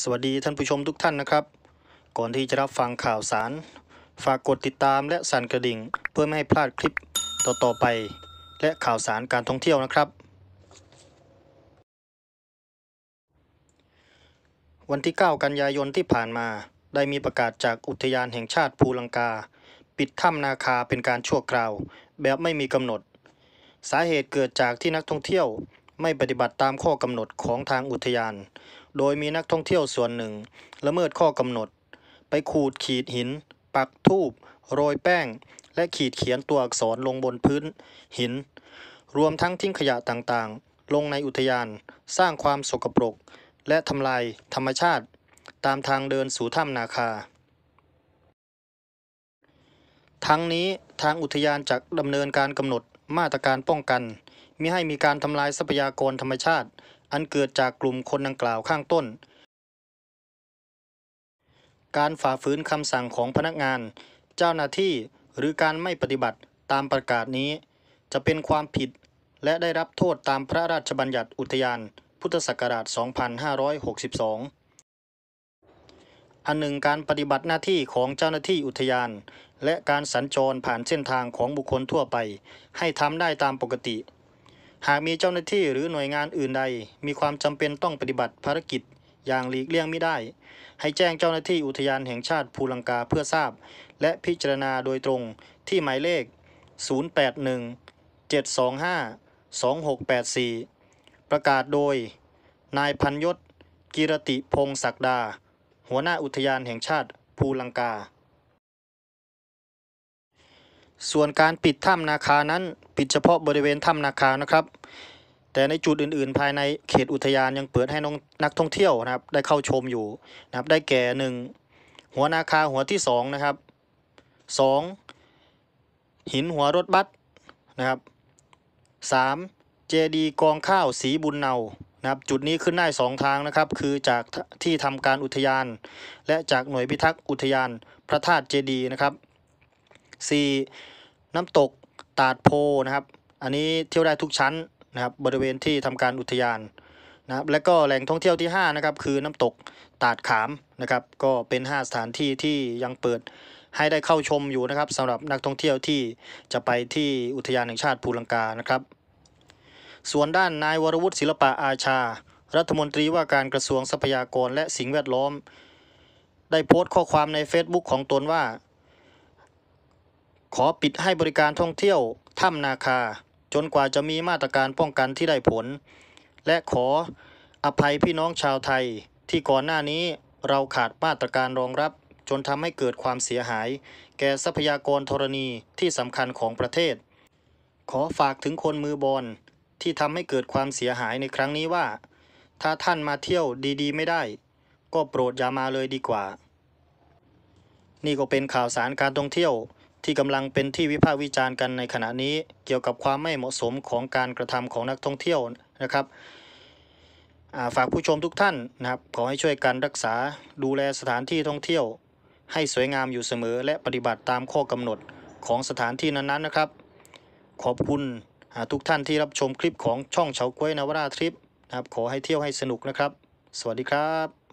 สวัสดีท่านผู้ชมทุกท่านนะครับ ก่อนที่จะรับฟังข่าวสาร ฝากกดติดตามและสั่นกระดิ่งเพื่อไม่ให้พลาดคลิปต่อๆไป และข่าวสารการท่องเที่ยวนะครับ วันที่ 9 กันยายนที่ผ่านมา ได้มีประกาศจากอุทยานแห่งชาติภูลังกา ปิดถ้ำนาคาเป็นการชั่วคราว แบบไม่มีกำหนด สาเหตุเกิดจากที่นักท่องเที่ยวไม่ปฏิบัติตามข้อกำหนดของทางอุทยานโดยมีนักท่องเที่ยวส่วนหนึ่งละเมิดข้อกำหนด ไปขูดขีดหิน ปักทูบโรยแป้ง และขีดเขียนตัวอักษรลงบนพื้น หิน รวมทั้งทิ้งขยะต่างๆ ลงในอุทยานสร้างความสกปรก และทำลายธรรมชาติตามทางเดินสู่ถ้ำนาคา ทั้งนี้ทางอุทยานจะดำเนินการกำหนดมาตรการป้องกันมิให้มีการทำลายทรัพยากรธรรมชาติอันเกิดจากกลุ่มคนดังกล่าวข้างต้น การฝ่าฝืนคำสั่งของพนักงานเจ้าหน้าที่หรือการไม่ปฏิบัติตามประกาศนี้จะเป็นความผิดและได้รับโทษตามพระราชบัญญัติอุทยานพุทธศักราช 2562 อันหนึ่งการปฏิบัติหน้าที่ของเจ้าหน้าที่อุทยาน และการสัญจรผ่านเส้นทางของบุคคลทั่วไปให้ทำได้ตามปกติหากมีเจ้าหน้าที่หรือหน่วยงานอื่นใดมีความจำเป็นต้องปฏิบัติภารกิจอย่างหลีกเลี่ยงไม่ได้ ให้แจ้งเจ้าหน้าที่อุทยานแห่งชาติภูลังกาเพื่อทราบ และพิจารณาโดยตรงที่หมายเลข 081 725 2684 ประกาศโดย นายพันยศกิรติพงศักดา หัวหน้าอุทยานแห่งชาติภูลังกาส่วนการปิดถ้ำนาคานั้น ปิดเฉพาะบริเวณถ้ำนาคานะครับ แต่ในจุดอื่นๆ ภายในเขตอุทยานยังเปิดให้นักท่องเที่ยวนะครับได้เข้าชมอยู่นะครับ ได้แก่หนึ่งหัวนาคาหัวที่สองนะครับสองหินหัวรถบัสนะครับสามเจดีกองข้าวสีบุญเนานะครับ จุดนี้ขึ้นได้สองทางนะครับคือจากที่ทำการอุทยาน และจากหน่วยพิทักษ์อุทยานพระธาตุเจดีนะครับ 4. น้ำตกตาดโพนะครับอันนี้เที่ยวได้ทุกชั้นนะครับบริเวณที่ทำการอุทยานนะครับและก็แหล่งท่องเที่ยวที่5นะครับคือน้ำตกตาดขามนะครับก็เป็น 5 สถานที่ที่ยังเปิดให้ได้เข้าชมอยู่นะครับสำหรับนักท่องเที่ยวที่จะไปที่อุทยานแห่งชาติภูลังกานะครับส่วนด้านนายวรวุฒิศิลปะอาชา รัฐมนตรีว่าการกระทรวงทรัพยากรและสิ่งแวดล้อม ได้โพสต์ข้อความใน Facebook ของตนว่าขอ ปิดให้บริการท่องเที่ยวถ้ำนาคาจนกว่าจะมีมาตรการป้องกันที่ได้ผล และขออภัยพี่น้องชาวไทย ที่ก่อนหน้านี้เราขาดมาตรการรองรับจนทำให้เกิดความเสียหาย แก่ทรัพยากรธรณีที่สำคัญของประเทศ ขอฝากถึงคนมือบอลที่ทำให้เกิดความเสียหายในครั้งนี้ว่า ถ้าท่านมาเที่ยวดีๆไม่ได้ ก็โปรดอย่ามาเลยดีกว่า นี่ก็เป็นข่าวสารการท่องเที่ยวที่กำลังเป็นที่วิพากษ์วิจารณ์กันในขณะนี้เกี่ยวกับความไม่เหมาะสมของการกระทำของนักท่องเที่ยวนะครับฝากผู้ชมทุกท่านนะครับ ขอให้ช่วยกันรักษาดูแลสถานที่ท่องเที่ยว ให้สวยงามอยู่เสมอ และปฏิบัติตามข้อกำหนดของสถานที่นั้นๆนะครับ ขอบคุณทุกท่านที่รับชมคลิปของช่องเฉาก้วยนวราทริปนะครับขอให้เที่ยวให้สนุกนะครับ สวัสดีครับ